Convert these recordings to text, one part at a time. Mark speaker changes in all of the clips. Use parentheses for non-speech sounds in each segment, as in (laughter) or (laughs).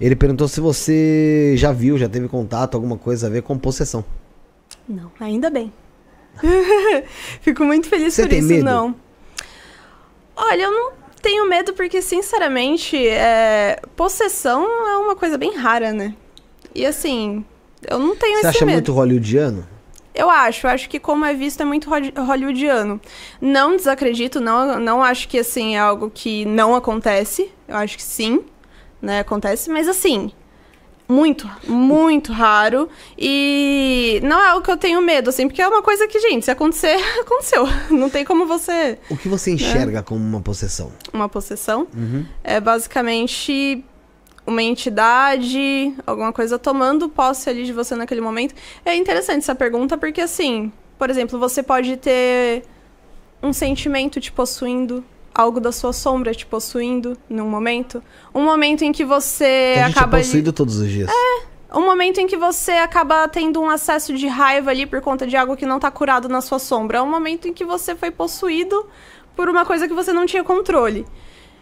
Speaker 1: Ele perguntou se você já viu, já teve contato, alguma coisa a ver com possessão.
Speaker 2: Não, ainda bem. (laughs) Fico muito feliz você por isso, medo? não. Olha, eu não tenho medo porque, sinceramente, é... possessão é uma coisa bem rara, né? E assim, eu não tenho Você esse medo. Você acha muito
Speaker 1: hollywoodiano?
Speaker 2: Eu acho, eu acho que como é visto é muito hollywoodiano. Não desacredito, não, não acho que assim é algo que não acontece. Eu acho que sim né? Acontece, mas assim, muito, muito raro. E não é o que eu tenho medo, assim, porque é uma coisa que, gente, se acontecer, (laughs) aconteceu. Não tem como você.
Speaker 1: O que você né, enxerga né? como uma possessão?
Speaker 2: Uma possessão uhum. é basicamente uma entidade, alguma coisa tomando posse ali de você naquele momento. É interessante essa pergunta, porque assim, por exemplo, você pode ter um sentimento te possuindo algo da sua sombra te possuindo num momento. Um momento em que você a gente é acaba. É possuído de... todos os dias. É. Um momento em que você acaba tendo um acesso de raiva ali por conta de algo que não tá curado na sua sombra. É um momento em que você foi possuído por uma coisa que você não tinha controle.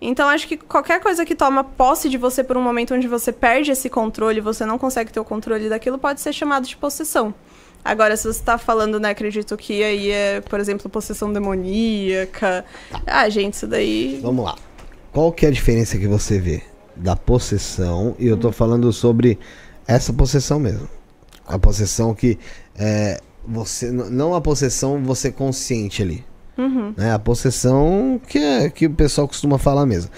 Speaker 2: Então acho que qualquer coisa que toma posse de você por um momento onde você perde esse controle, você não consegue ter o controle daquilo, pode ser chamado de possessão. Agora, se você tá falando, né, acredito que aí é, por exemplo, possessão demoníaca. Tá. Ah, gente, isso daí. Vamos lá.
Speaker 1: Qual que é a diferença que você vê da possessão? E eu tô falando sobre essa possessão mesmo. A possessão que é, você. Não a possessão você consciente ali. Uhum. Né? A possessão que, é, que o pessoal costuma falar mesmo.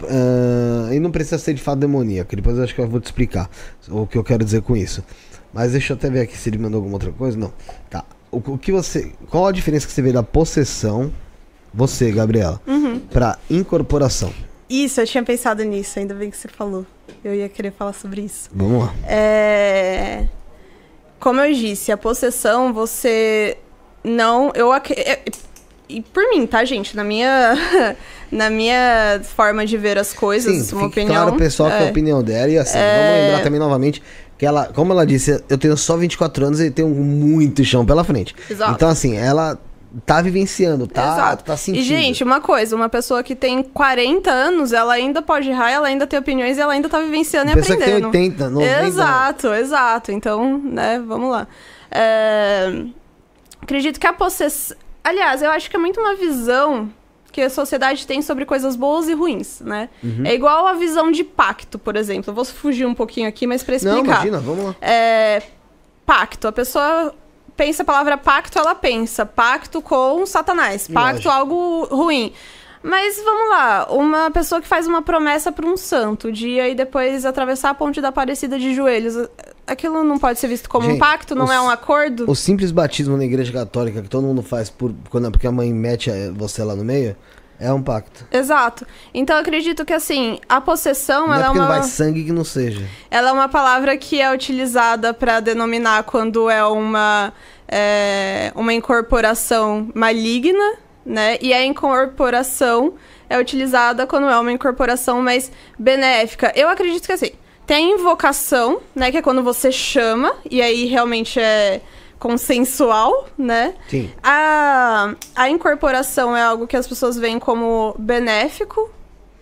Speaker 1: Uh, e não precisa ser de fato demoníaco. Depois eu acho que eu vou te explicar o que eu quero dizer com isso. Mas deixa eu até ver aqui se ele mandou alguma outra coisa. Não. Tá. O, o que você. Qual a diferença que você vê da possessão, você, Gabriela, uhum. pra incorporação?
Speaker 2: Isso, eu tinha pensado nisso, ainda bem que você falou. Eu ia querer falar sobre isso. Vamos lá. É... Como eu disse, a possessão, você não. Eu é, e por mim, tá, gente? Na minha, (laughs) na minha forma de ver as coisas, Sim, uma opinião. Claro, pessoal, é, que é a
Speaker 1: opinião dela. E assim, é, vamos lembrar também novamente que ela, como ela disse, eu tenho só 24 anos e tenho muito chão pela frente. Exato. Então, assim, ela tá vivenciando, tá, Exato. tá sentindo. E, gente,
Speaker 2: uma coisa, uma pessoa que tem 40 anos, ela ainda pode errar, ela ainda tem opiniões, e ela ainda tá vivenciando e pessoa aprendendo. Pessoa que tem 80, 90... Exato, exato. Então, né, vamos lá. É... Acredito que a possessão... Aliás, eu acho que é muito uma visão que a sociedade tem sobre coisas boas e ruins, né? Uhum. É igual a visão de pacto, por exemplo. Eu vou fugir um pouquinho aqui, mas para explicar. Não, imagina, vamos lá. É, pacto. A pessoa pensa a palavra pacto, ela pensa pacto com Satanás, pacto algo ruim. Mas vamos lá, uma pessoa que faz uma promessa para um santo de aí depois atravessar a ponte da Aparecida de joelhos, aquilo não pode ser visto como Gente, um pacto, não o, é um acordo. O
Speaker 1: simples batismo na igreja católica que todo mundo faz por, quando, é porque a mãe mete eh, você lá no meio, é um pacto.
Speaker 2: Exato. Então eu acredito que assim, a possessão não é ela é, é uma não vai
Speaker 1: sangue que não seja.
Speaker 2: Ela é uma palavra que é utilizada para denominar quando é uma é, uma incorporação maligna, né? E a incorporação é utilizada quando é uma incorporação mais benéfica. Eu acredito que assim, tem invocação, né? Que é quando você chama, e aí realmente é consensual, né? Sim. A, a incorporação é algo que as pessoas veem como benéfico.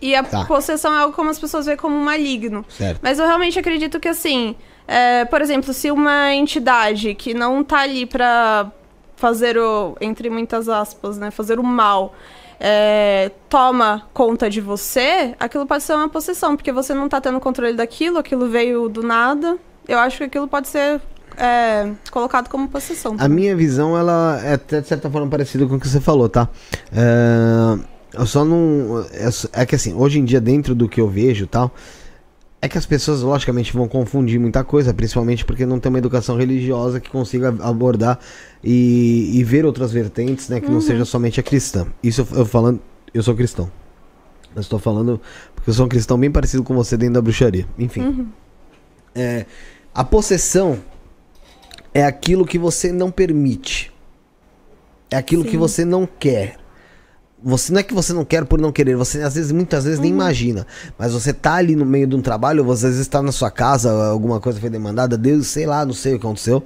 Speaker 2: E a tá. possessão é algo como as pessoas veem como maligno. Certo. Mas eu realmente acredito que, assim, é, por exemplo, se uma entidade que não tá ali para fazer o, entre muitas aspas, né? Fazer o mal, é, toma conta de você, aquilo pode ser uma possessão, porque você não está tendo controle daquilo, aquilo veio do nada. Eu acho que aquilo pode ser é, colocado como possessão. A minha
Speaker 1: visão, ela é até de certa forma parecida com o que você falou, tá? É, eu só não. É, é, que assim, hoje em dia, dentro do que eu vejo tal, é que as pessoas, logicamente, vão confundir muita coisa, principalmente porque não tem uma educação religiosa que consiga abordar e, e ver outras vertentes, né? Que uhum. não seja somente a cristã. Isso eu, eu falando, eu sou cristão. Eu estou falando porque eu sou um cristão bem parecido com você dentro da bruxaria. Enfim. Uhum. É, a possessão é aquilo que você não permite. É aquilo Sim. que você não quer. Você não é que você não quer por não querer, você às vezes, muitas vezes, uhum. nem imagina. Mas você tá ali no meio de um trabalho, você às vezes tá na sua casa, alguma coisa foi demandada, Deus, sei lá, não sei o que aconteceu.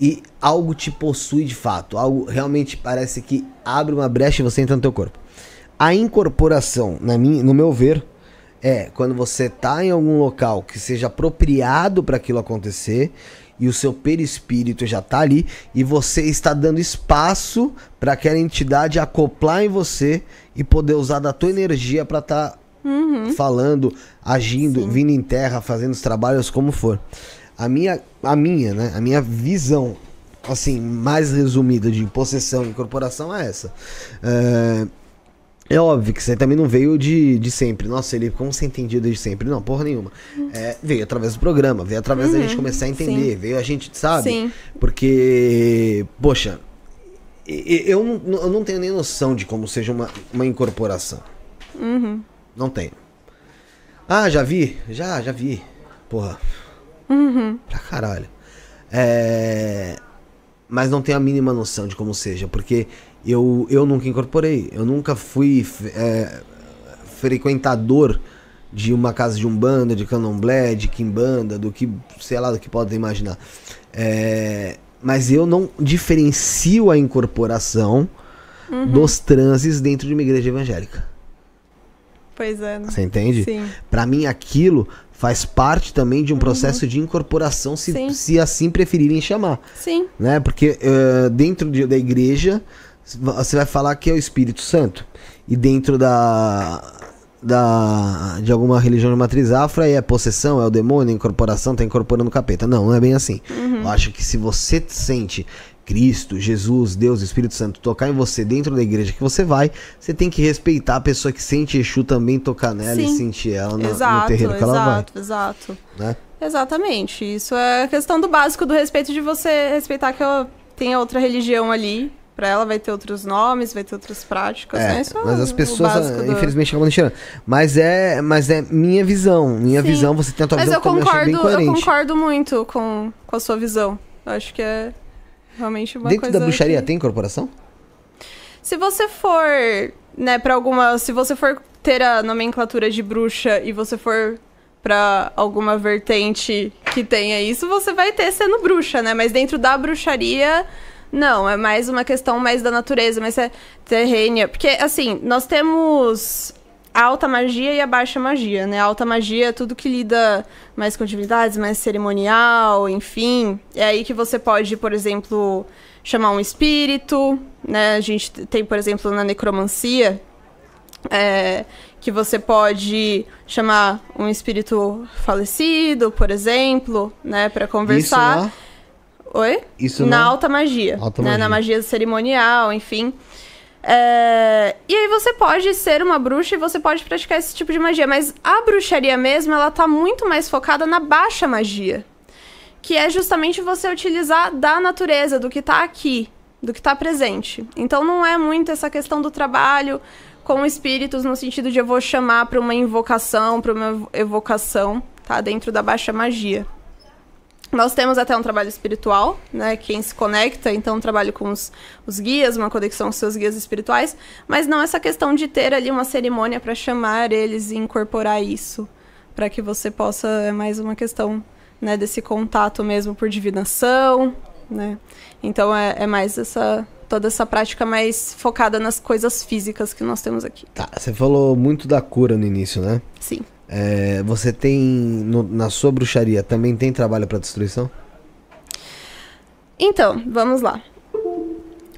Speaker 1: E algo te possui de fato, algo realmente parece que abre uma brecha e você entra no teu corpo. A incorporação, na minha, no meu ver, é quando você tá em algum local que seja apropriado para aquilo acontecer e o seu perispírito já está ali e você está dando espaço para aquela entidade acoplar em você e poder usar da tua energia para estar tá uhum. falando, agindo, Sim. vindo em terra, fazendo os trabalhos como for. A minha, a minha, né? A minha visão, assim, mais resumida de possessão e incorporação é essa. É... É óbvio que isso aí também não veio de, de sempre. Nossa, ele ficou se entendido desde sempre. Não, porra nenhuma. É, veio através do programa, veio através uhum, da gente uhum, começar a entender, sim. veio a gente, sabe? Sim. Porque, poxa, eu não, eu não tenho nem noção de como seja uma, uma incorporação. Uhum. Não tenho. Ah, já vi? Já, já vi. Porra. Uhum. Pra caralho. É, mas não tenho a mínima noção de como seja, porque eu, eu nunca incorporei, eu nunca fui é, frequentador de uma casa de umbanda, de candomblé, de quimbanda, do que, sei lá, do que podem imaginar. É, mas eu não diferencio a incorporação uhum. dos transes dentro de uma igreja evangélica.
Speaker 2: Pois é. Você
Speaker 1: entende? Sim. Pra mim, aquilo faz parte também de um uhum. processo de incorporação, se, se assim preferirem chamar. Sim. Né? Porque uh, dentro de, da igreja, você vai falar que é o Espírito Santo. E dentro da, da de alguma religião de matriz afra é possessão, é o demônio, incorporação, tá incorporando o capeta. Não, não é bem assim. Uhum. Eu acho que se você sente Cristo, Jesus, Deus, Espírito Santo tocar em você dentro da igreja que você vai, você tem que respeitar a pessoa que sente Exu também tocar nela Sim. e sentir ela exato, no terreno que exato, ela
Speaker 2: vai. Exato, né? Exatamente. Isso é questão do básico do respeito de você respeitar que ela tem outra religião ali. Pra ela vai ter outros nomes, vai ter outras práticas, é, né? Isso é mas é as pessoas, infelizmente,
Speaker 1: acabam deixando. Mas é, mas é minha visão. Minha Sim. visão, você tem a tua mas visão. Mas eu concordo, eu, eu concordo
Speaker 2: muito com, com a sua visão. Eu acho que é Realmente uma Dentro coisa. da bruxaria que... tem incorporação? Se você for, né, para alguma. Se você for ter a nomenclatura de bruxa e você for para alguma vertente que tenha isso, você vai ter sendo bruxa, né? Mas dentro da bruxaria, não, é mais uma questão mais da natureza, mas é terrênia. Porque, assim, nós temos a alta magia e a baixa magia, né? A alta magia é tudo que lida mais com divindades, mais cerimonial, enfim. É aí que você pode, por exemplo, chamar um espírito, né? A gente tem, por exemplo, na necromancia, é, que você pode chamar um espírito falecido, por exemplo, né? Para conversar. Isso, né? Oi? Isso na, na alta magia. Alta né? magia. Na magia cerimonial, enfim. É... E aí você pode ser uma bruxa e você pode praticar esse tipo de magia, mas a bruxaria mesmo, ela tá muito mais focada na baixa magia. Que é justamente você utilizar da natureza, do que tá aqui, do que tá presente. Então não é muito essa questão do trabalho com espíritos no sentido de eu vou chamar para uma invocação, para uma evocação, tá? Dentro da baixa magia. Nós temos até um trabalho espiritual, né? Quem se conecta, então, um trabalho com os, os guias, uma conexão com seus guias espirituais, mas não essa questão de ter ali uma cerimônia para chamar eles e incorporar isso, para que você possa. É mais uma questão né, desse contato mesmo por divinação, né? Então, é, é mais essa, toda essa prática mais focada nas coisas físicas que nós temos aqui.
Speaker 1: Tá, você falou muito da cura no início, né? Sim. É, você tem no, na sua bruxaria também tem trabalho para destruição?
Speaker 2: Então, vamos lá.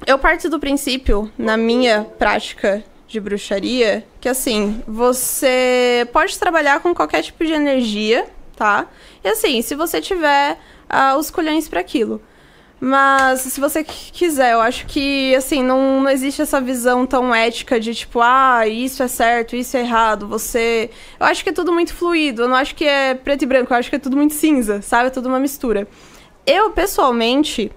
Speaker 2: Eu parto do princípio, na minha prática de bruxaria, que assim, você pode trabalhar com qualquer tipo de energia, tá? E assim, se você tiver uh, os colhões para aquilo. Mas se você quiser, eu acho que assim, não, não existe essa visão tão ética de tipo, ah, isso é certo, isso é errado, você. Eu acho que é tudo muito fluido, eu não acho que é preto e branco, eu acho que é tudo muito cinza, sabe? É tudo uma mistura. Eu, pessoalmente,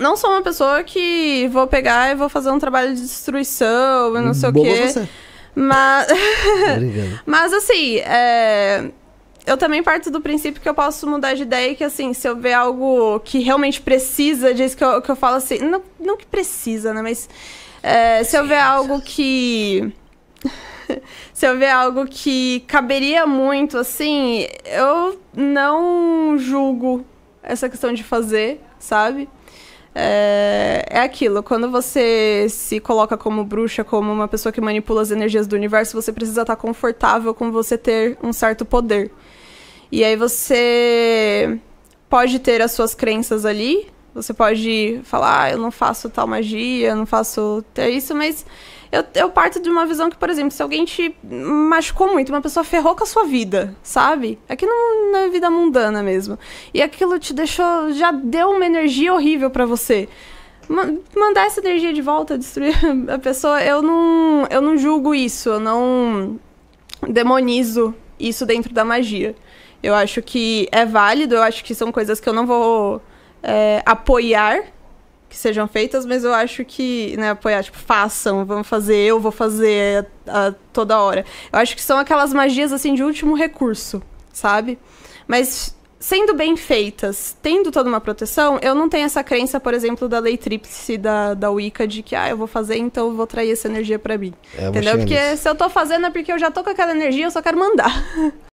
Speaker 2: não sou uma pessoa que vou pegar e vou fazer um trabalho de destruição, eu não hum, sei Boa o quê. Você. Mas. (laughs) Mas assim, é eu também parto do princípio que eu posso mudar de ideia e que, assim, se eu ver algo que realmente precisa disso, que eu, que eu falo assim. Não, não que precisa, né? Mas. É, se eu ver algo que. (laughs) se eu ver algo que caberia muito, assim, eu não julgo essa questão de fazer, sabe? É, é, aquilo, quando você se coloca como bruxa, como uma pessoa que manipula as energias do universo, você precisa estar confortável com você ter um certo poder. E aí você pode ter as suas crenças ali. Você pode falar, ah, eu não faço tal magia, eu não faço isso, mas eu, eu parto de uma visão que, por exemplo, se alguém te machucou muito, uma pessoa ferrou com a sua vida, sabe? Aqui é no, na é vida mundana mesmo. E aquilo te deixou, já deu uma energia horrível para você mandar essa energia de volta, destruir (laughs) a pessoa, eu não, eu não julgo isso, eu não demonizo isso dentro da magia. Eu acho que é válido, eu acho que são coisas que eu não vou é, apoiar que sejam feitas, mas eu acho que, né, apoiar, tipo, façam, vamos fazer, eu vou fazer a, a, toda hora. Eu acho que são aquelas magias, assim, de último recurso, sabe? Mas sendo bem feitas, tendo toda uma proteção, eu não tenho essa crença, por exemplo, da lei tríplice da, da Wicca de que, ah, eu vou fazer, então eu vou trair essa energia para mim. É, Entendeu? Porque se eu tô fazendo é porque eu já tô com aquela energia, eu só quero mandar. (laughs)